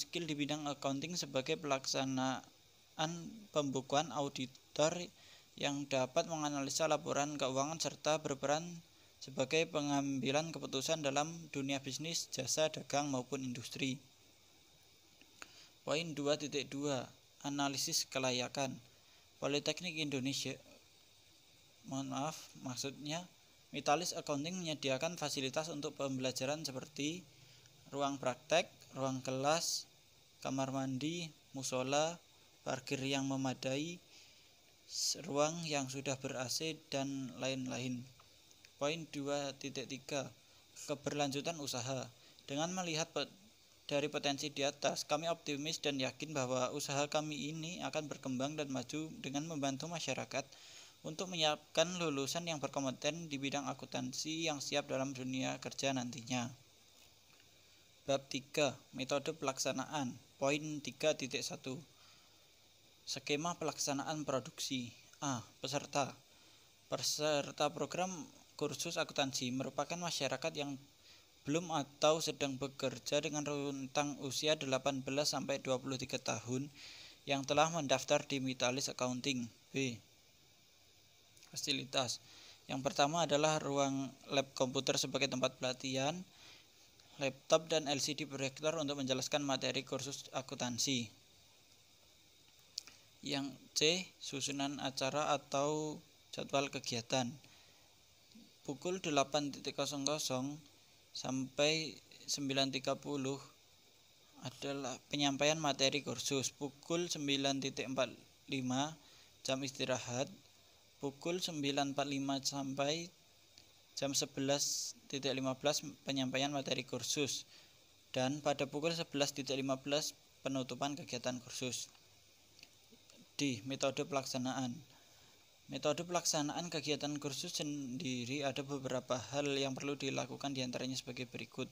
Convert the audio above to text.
skill di bidang accounting sebagai pelaksanaan pembukuan auditor yang dapat menganalisa laporan keuangan serta berperan sebagai pengambilan keputusan dalam dunia bisnis, jasa, dagang maupun industri. Poin 2.2 Analisis kelayakan Politeknik Indonesia Mohon maaf, maksudnya Mitalis Accounting menyediakan fasilitas untuk pembelajaran seperti ruang praktek, ruang kelas, kamar mandi, musola, parkir yang memadai, ruang yang sudah ber-AC dan lain-lain. Poin 2.3 Keberlanjutan usaha. Dengan melihat pe dari potensi di atas, kami optimis dan yakin bahwa usaha kami ini akan berkembang dan maju dengan membantu masyarakat untuk menyiapkan lulusan yang berkompeten di bidang akuntansi yang siap dalam dunia kerja nantinya. Bab 3. Metode pelaksanaan Poin 3.1 Skema pelaksanaan produksi A. Peserta Peserta program kursus akuntansi merupakan masyarakat yang belum atau sedang bekerja dengan rentang usia 18 sampai 23 tahun yang telah mendaftar di Mitalis Accounting. B. Fasilitas. Yang pertama adalah ruang lab komputer sebagai tempat pelatihan laptop dan LCD proyektor untuk menjelaskan materi kursus akuntansi. Yang C, susunan acara atau jadwal kegiatan. Pukul 8.00 sampai 9.30 adalah penyampaian materi kursus. Pukul 9.45 jam istirahat. Pukul 9.45 sampai jam 11 11.15 penyampaian materi kursus dan pada pukul 11.15 penutupan kegiatan kursus. D. Metode pelaksanaan. Metode pelaksanaan kegiatan kursus sendiri ada beberapa hal yang perlu dilakukan diantaranya sebagai berikut.